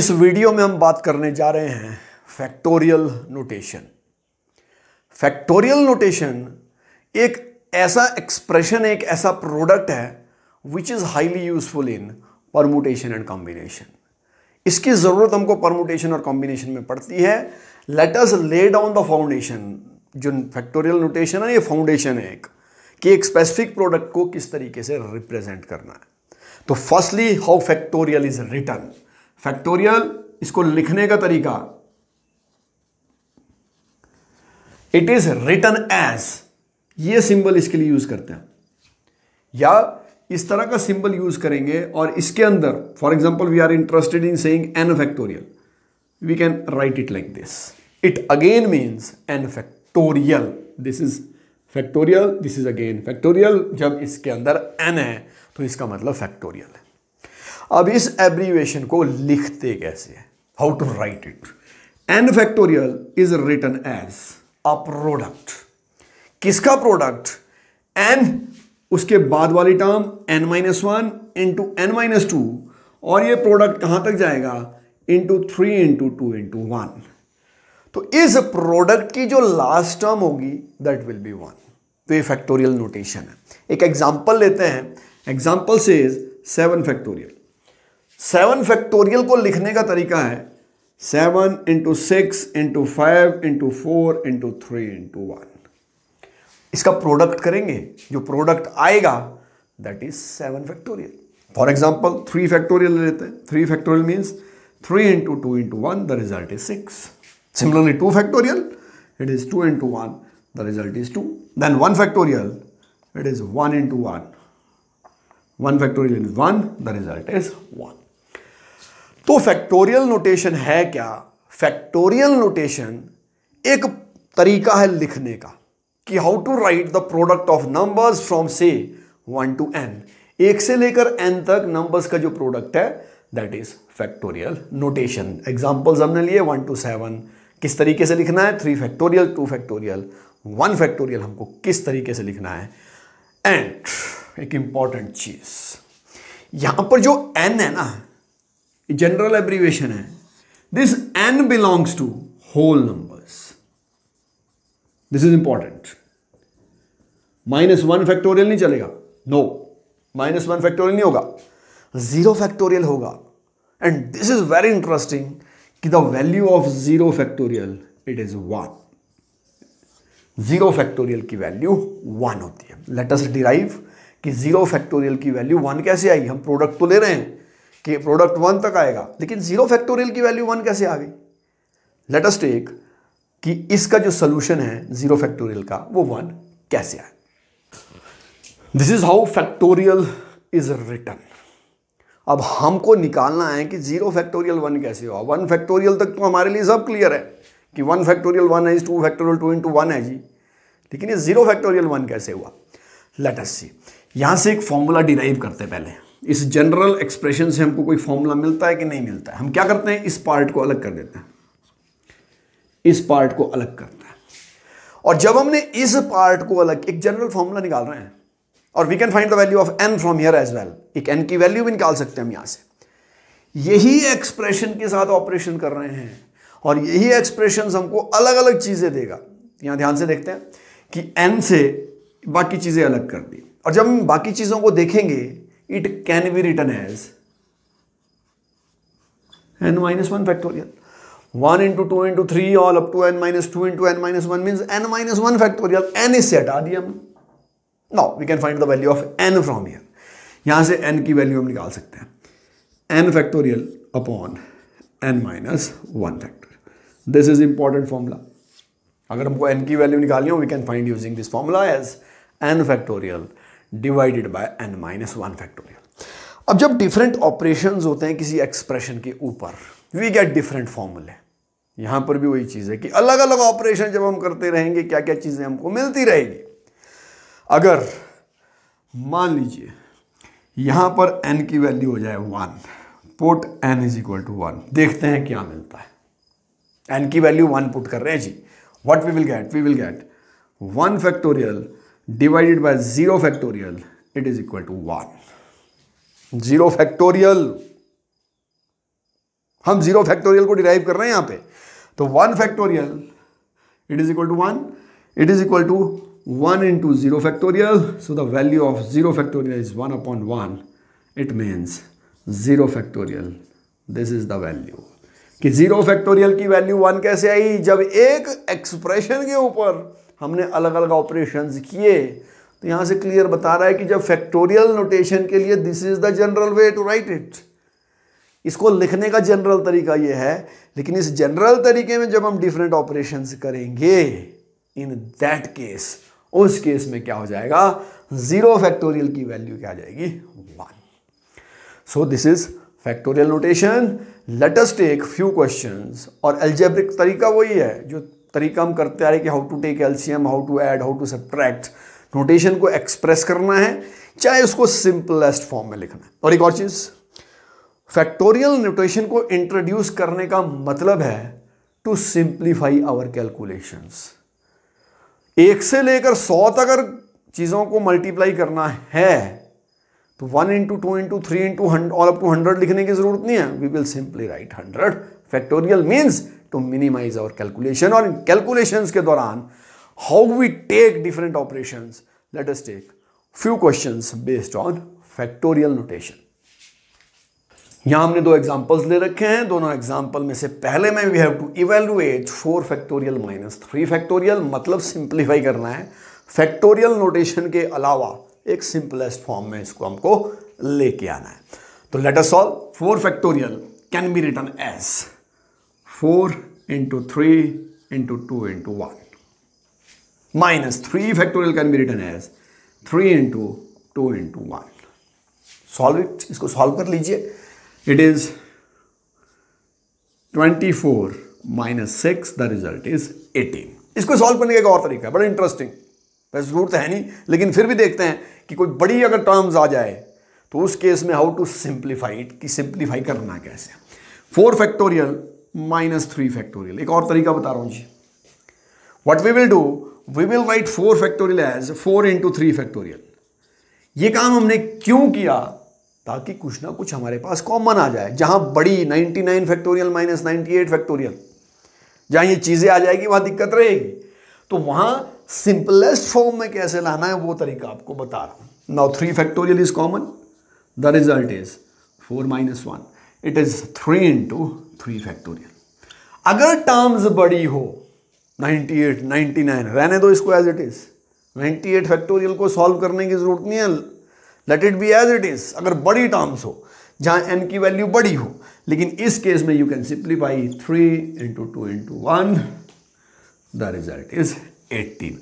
इस वीडियो में हम बात करने जा रहे हैं फैक्टोरियल नोटेशन फैक्टोरियल नोटेशन एक ऐसा एक्सप्रेशन एक ऐसा प्रोडक्ट है which is highly useful in permutation and combination इसकी ज़रूरत हमको परमुटेशन और कॉम्बिनेशन में पड़ती है as lay down the foundation जो फैक्टोरियल नोटेशन है ये फाउंडेशन है एक कि एक स्पेसिफिक प्रोडक्ट को किस तरीके से रिप्रेजेंट करना है तो firstly how factorial is written factorial इसको लिखने का तरीका इट इज रिटर्न एज ये सिंबल इसके लिए यूज करते हैं या इस तरह का सिंबल यूज करेंगे और इसके अंदर for example we are interested in saying N factorial we can write it like this it again means N factorial this is factorial this is again factorial जब इसके अंदर एन है तो इसका मतलब फैक्टोरियल है अब इस एब्रीवेशन को लिखते कैसे how to write it N factorial is written as a product किसका प्रोडक्ट एन उसके बाद वाली term N minus one into N minus two और ये प्रोडक्ट कहां तक जाएगा into three into two into one तो इस प्रोडक्ट की जो लास्ट टर्म होगी दैट विल बी वन तो ये फैक्टोरियल नोटेशन है एक एग्जाम्पल लेते हैं एग्जाम्पल से is seven factorial seven factorial को लिखने का तरीका है seven into six into five into four into three into one इसका प्रोडक्ट करेंगे जो प्रोडक्ट आएगा that is seven factorial for example three factorial लेते हैं three factorial means three into two into one the result is six similarly two factorial it is two into one the result is two then one factorial it is one into one one factorial is one the result is one तो factorial notation है क्या factorial notation एक तरीका है लिखने का कि how to write the product of numbers from से वन टू एन एक से लेकर एन तक नंबर्स का जो प्रोडक्ट है that is factorial notation examples हमने लिए वन टू सेवन किस तरीके से लिखना है three factorial two factorial one factorial हमको किस तरीके से लिखना है एंड एक इंपॉर्टेंट चीज यहां पर जो एन है ना जनरल एब्रीवेशन है this N belongs to whole numbers this is important minus one factorial नहीं चलेगा नो माइनस वन फैक्टोरियल नहीं होगा जीरो फैक्टोरियल होगा and this is very interesting कि the value of zero factorial it is one zero factorial की value one होती है let's derive कि जीरो फैक्टोरियल की वैल्यू वन कैसे आई हम प्रोडक्ट तो ले रहे हैं कि प्रोडक्ट वन तक आएगा लेकिन जीरो फैक्टोरियल की वैल्यू वन कैसे आ गई लेटेस्ट टेक कि इसका जो सोल्यूशन है जीरो फैक्टोरियल का वो वन कैसे आए this is how factorial is written अब हमको निकालना है कि जीरो फैक्टोरियल वन कैसे हुआ वन फैक्टोरियल तक तो हमारे लिए सब क्लियर है कि वन फैक्टोरियल वन है two factorial two into one है जी लेकिन ये जीरो फैक्टोरियल वन कैसे हुआ लेटेस्ट सी यहां से एक फॉर्मूला डिराइव करते हैं पहले इस जनरल एक्सप्रेशन से हमको कोई फॉर्मूला मिलता है कि नहीं मिलता है हम क्या करते हैं इस पार्ट को अलग कर देते हैं इस पार्ट को अलग करते हैं और जब हमने इस पार्ट को अलग एक जनरल फॉर्मूला निकाल रहे हैं और we can find the value of N from here as well एक एन की वैल्यू भी निकाल सकते हैं हम यहां से यही एक्सप्रेशन के साथ ऑपरेशन कर रहे हैं और यही एक्सप्रेशन हमको अलग अलग चीजें देगा यहां ध्यान से देखते हैं कि एन से बाकी चीजें अलग कर दी और जब हम बाकी चीजों को देखेंगे it can be written as n minus 1 factorial. 1 into 2 into 3 all up to n minus 2 into n minus 1 means n minus 1 factorial. n is set. Now we can find the value of n from here. यहाँ से n की value हम निकाल सकते हैं n factorial upon n minus one factorial this is important formula अगर हमको n की वैल्यू निकालनी हो we can find using this formula as n factorial divided by N minus one factorial अब जब डिफरेंट ऑपरेशन होते हैं किसी एक्सप्रेशन के ऊपर वी गेट डिफरेंट फॉर्मूले यहां पर भी वही चीज़ है कि अलग अलग ऑपरेशन जब हम करते रहेंगे क्या क्या चीज़ें हमको मिलती रहेगी अगर मान लीजिए यहां पर एन की वैल्यू हो जाए one put n is equal to one देखते हैं क्या मिलता है एन की वैल्यू वन पुट कर रहे हैं जी what we will get we will get one factorial divided by zero factorial it is equal to one zero factorial हम जीरो फैक्टोरियल को डिराइव कर रहे हैं यहां पे तो one factorial it is equal to one it is equal to one into zero factorial so the value of zero factorial is one upon one it means zero factorial this is the value कि zero factorial की value one कैसे आई जब एक expression के ऊपर हमने अलग अलग ऑपरेशंस किए तो यहाँ से क्लियर बता रहा है कि जब फैक्टोरियल नोटेशन के लिए this is the general way to write it इसको लिखने का जनरल तरीका ये है लेकिन इस जनरल तरीके में जब हम डिफरेंट ऑपरेशन करेंगे इन दैट केस उस केस में क्या हो जाएगा जीरो फैक्टोरियल की वैल्यू क्या आ जाएगी one so this is factorial notation let's take few questions और एल्जेब्रिक तरीका वही है जो तरीका हम करते आ रहे कि how to take LCM how to add how to subtract notation को एक्सप्रेस करना है चाहे उसको सिंपलेस्ट फॉर्म में लिखना है और एक और चीज़ फैक्टोरियल नोटेशन को इंट्रोड्यूस करने का मतलब है टू सिंप्लीफाई आवर कैलकुलेशन एक से लेकर सौ तक अगर चीज़ों को मल्टीप्लाई करना है तो one into two into three into hundred और अप टू हंड्रेड लिखने की जरूरत नहीं है we will simply write hundred factorial means to minimize our calculation और in calculations ke doran, how we take different operations, take few question based on factorial notation यहां हमने दो एग्जाम्पल्स ले रखे हैं दोनों एग्जाम्पल में से पहले में we have to evaluate four factorial minus three factorial मतलब सिंप्लीफाई करना है फैक्टोरियल नोटेशन के अलावा एक सिंपलेस्ट फॉर्म में इसको हमको लेके आना है तो let's us solve four factorial can be written as four into three into two into one minus three factorial can be written as three into two into one solve it इसको solve कर लीजिए it is twenty four minus six the result is eighteen इसको सॉल्व करने का एक और तरीका है बड़ा इंटरेस्टिंग वैसे जरूरत है नहीं लेकिन फिर भी देखते हैं कि कोई बड़ी अगर टर्म्स आ जाए तो उस केस में हाउ टू सिंप्लीफाई इट कि सिंप्लीफाई करना कैसे फोर फैक्टोरियल माइनस थ्री फैक्टोरियल एक और तरीका बता रहा हूँ जी what we will do we will write four factorial as four into three factorial ये काम हमने क्यों किया ताकि कुछ ना कुछ हमारे पास कॉमन आ जाए जहां बड़ी 99 फैक्टोरियल माइनस 98 फैक्टोरियल जहां ये चीज़ें आ जाएगी वहां दिक्कत रहेगी तो वहां सिंपलेस्ट फॉर्म में कैसे लाना है वो तरीका आपको बता रहा हूं now three factorial is common the result is four minus one it is three into three factorial अगर टर्म्स बड़ी हो 98, 99 रहने दो इसको एज इट इज 98 फैक्टोरियल को सॉल्व करने की जरूरत नहीं है let it be as it is अगर बड़ी टर्म्स हो जहां एन की वैल्यू बड़ी हो लेकिन इस केस में you can simplify three into two into one the result is eighteen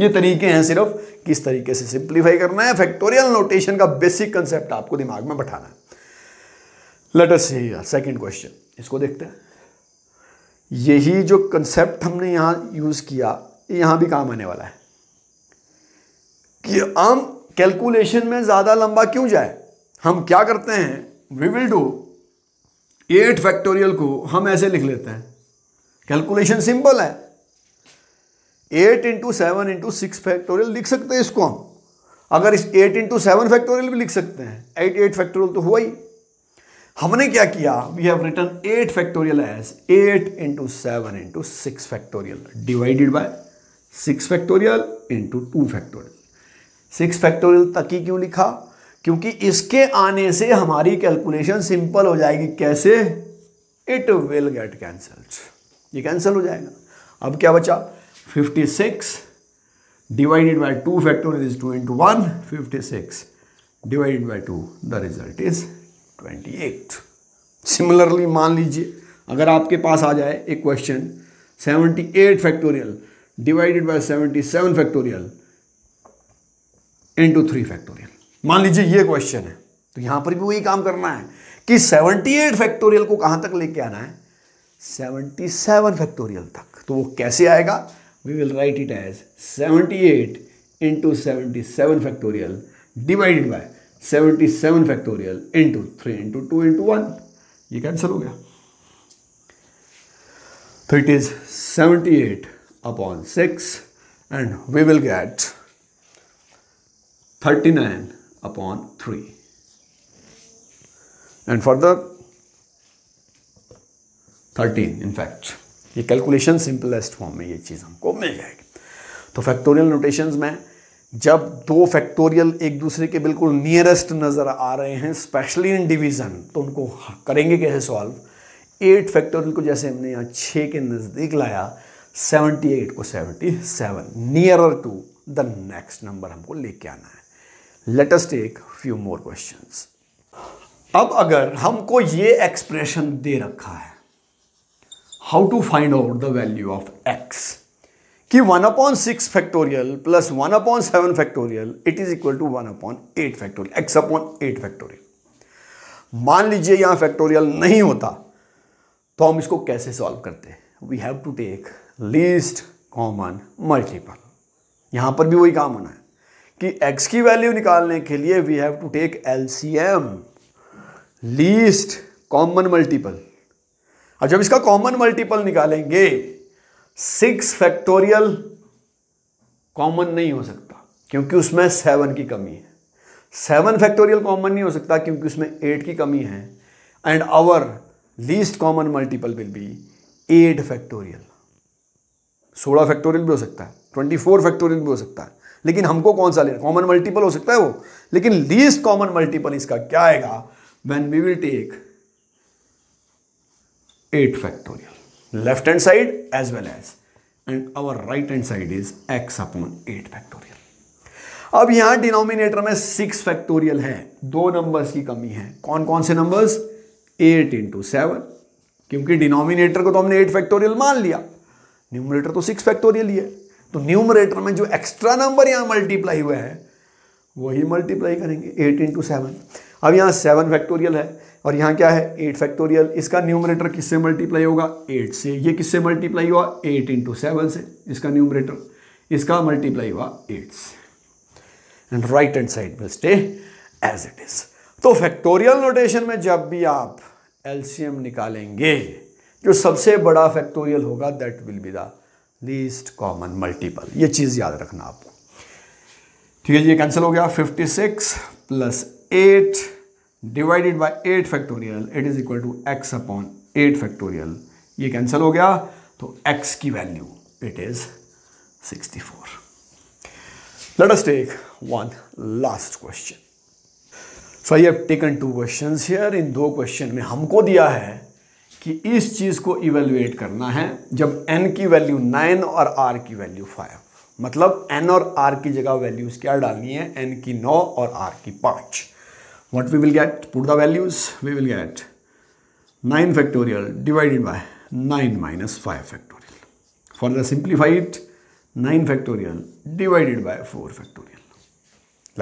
ये तरीके हैं सिर्फ किस तरीके से सिंप्लीफाई करना है फैक्टोरियल नोटेशन का बेसिक कंसेप्ट आपको दिमाग में बैठाना है लेटर सी सेकेंड क्वेश्चन इसको देखते हैं यही जो कंसेप्ट हमने यहां यूज़ किया यहां भी काम आने वाला है कि हम कैलकुलेशन में ज़्यादा लंबा क्यों जाए हम क्या करते हैं we will do eight factorial को हम ऐसे लिख लेते हैं कैलकुलेशन सिंपल है eight into seven into six factorial लिख सकते हैं इसको हम अगर इस एट इंटू सेवन फैक्टोरियल भी लिख सकते हैं एट एट फैक्टोरियल तो हुआ ही हमने क्या किया we have written eight factorial as eight into seven into six factorial divided by six factorial into two factorial six factorial तक ही क्यों लिखा क्योंकि इसके आने से हमारी कैलकुलेशन सिंपल हो जाएगी कैसे इट विल गेट कैंसल ये कैंसल हो जाएगा अब क्या बचा 56 divided by two factorial is two into one fifty six divided by two the result is twenty eight similarly मान लीजिए अगर आपके पास आ जाए एक question seventy eight factorial divided by seventy seven factorial into three factorial मान लीजिए ये क्वेश्चन है तो यहां पर भी वही काम करना है कि सेवनटी एट फैक्टोरियल को कहां तक लेके आना है सेवनटी सेवन फैक्टोरियल तक तो वो कैसे आएगा we will write it as seventy eight into seventy seven factorial divided by seventy seven factorial into three into two into one ये कैंसिल हो गया तो it is seventy eight upon six and we will get thirty nine upon three and further thirteen in fact ये calculation simplest form में ये चीज़ हमको मिल जाएगी तो फैक्टोरियल नोटेशंस में जब दो फैक्टोरियल एक दूसरे के बिल्कुल नियरेस्ट नज़र आ रहे हैं स्पेशली इन डिवीज़न तो उनको हाँ, करेंगे कैसे सॉल्व एट फैक्टोरियल को जैसे हमने यहाँ छः के नज़दीक लाया सेवेंटी एट को seventy seven nearer to the next number हमको लेके आना है let's take few more question अब अगर हमको ये एक्सप्रेशन दे रखा है how to find out the value of x कि one upon six factorial plus one upon seven factorial it is equal to one upon eight factorial x upon eight factorial मान लीजिए यहां फैक्टोरियल नहीं होता तो हम इसको कैसे सॉल्व करते हैं we have to take least common multiple यहां पर भी वही काम होना है कि x की वैल्यू निकालने के लिए we have to take L C M least common multiple और जब इसका कॉमन मल्टीपल निकालेंगे सिक्स फैक्टोरियल कॉमन नहीं हो सकता क्योंकि उसमें सेवन की कमी है सेवन फैक्टोरियल कॉमन नहीं हो सकता क्योंकि उसमें एट की कमी है and our least common multiple will be eight factorial सोलह फैक्टोरियल भी हो सकता है ट्वेंटी फोर फैक्टोरियल भी हो सकता है लेकिन हमको कौन सा लेना कॉमन मल्टीपल हो सकता है वो लेकिन लीस्ट कॉमन मल्टीपल इसका क्या आएगा when we will take eight factorial left hand side as well as and our right hand side is x upon 8 factorial अब यहां डिनोमिनेटर में सिक्स फैक्टोरियल है दो नंबर्स की कमी है कौन कौन से नंबर्स एट इंटू सेवन क्योंकि डिनोमिनेटर को तो हमने एट फैक्टोरियल मान लिया न्यूमरेटर तो सिक्स फैक्टोरियल ही है तो न्यूमरेटर में जो एक्स्ट्रा नंबर यहां मल्टीप्लाई हुआ है वही मल्टीप्लाई करेंगे एट इंटू सेवन अब यहां सेवन फैक्टोरियल है और यहाँ क्या है एट फैक्टोरियल इसका न्यूमरेटर किससे मल्टीप्लाई होगा एट से ये किससे मल्टीप्लाई हुआ एट इंटू सेवन से इसका न्यूमरेटर इसका मल्टीप्लाई हुआ एट से and right hand side will stay as it is तो फैक्टोरियल नोटेशन में जब भी आप एल्शियम निकालेंगे जो सबसे बड़ा फैक्टोरियल होगा that will be the least common multiple ये चीज़ याद रखना आपको ठीक है जी कैंसिल हो गया 56 six plus eight divided by eight factorial it is equal to x upon eight factorial ये कैंसिल हो गया तो एक्स की value it is 64 let us take one last question so I have taken two questions here इन दो question में हमको दिया है कि इस चीज़ को इवेल्युएट करना है जब n की वैल्यू 9 और r की वैल्यू 5 मतलब n और r की जगह वैल्यूज़ क्या डालनी है n की 9 और r की 5 what we will get put the values we will get 9 factorial divided by 9 minus 5 factorial further simplify it 9 factorial divided by 4 factorial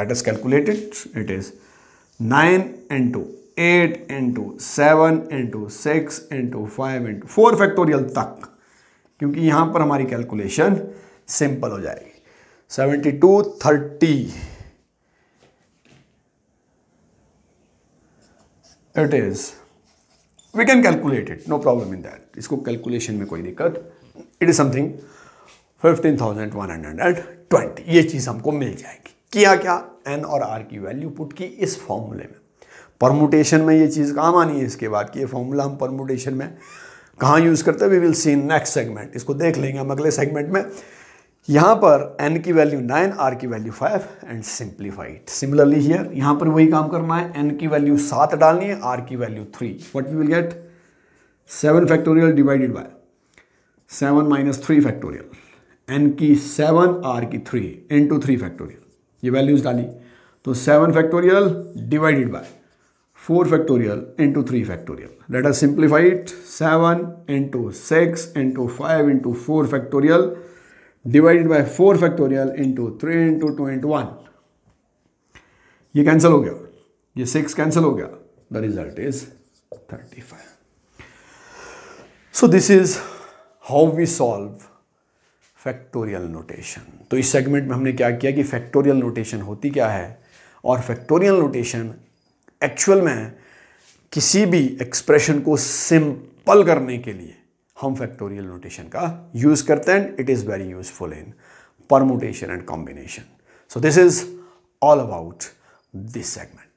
let us calculate it it is 9 into 8 into 7 into 6 into 5 into 4 factorial tak क्योंकि यहाँ पर calculation simple simple हो जाएगी 72 30 it is we can calculate it no problem in that इसको calculation में कोई दिक्कत it is something fifteen thousand one hundred and twenty ये चीज़ हमको मिल जाएगी किया क्या एन और आर की वैल्यू पुट की इस फॉर्मूले में परमुटेशन में ये चीज़ काम आनी है इसके बाद कि ये फॉर्मूला हम परमुटेशन में कहाँ यूज़ करते हैं we will see next segment इसको देख लेंगे हम अगले सेगमेंट में यहां पर n की वैल्यू 9, r की value 5 and simplified similarly here यहाँ पर वही काम करना है n की वैल्यू 7 डालनी है r की value 3 what we will get 7 factorial divided by 7 minus three factorial n की 7 r की 3 इंटू थ्री फैक्टोरियल ये वैल्यूज डाली तो 7 factorial divided by 4 factorial into three factorial data simplified seven into six into five into four factorial divided by four factorial into three into two into one ये cancel हो गया ये six cancel हो गया the result is thirty five so this is how we solve factorial notation तो इस segment में हमने क्या किया कि फैक्टोरियल नोटेशन होती क्या है और फैक्टोरियल नोटेशन एक्चुअल में किसी भी एक्सप्रेशन को सिंपल करने के लिए हम फैक्टोरियल नोटेशन का यूज़ करते हैं it is very useful in permutation and combination so this is all about this segment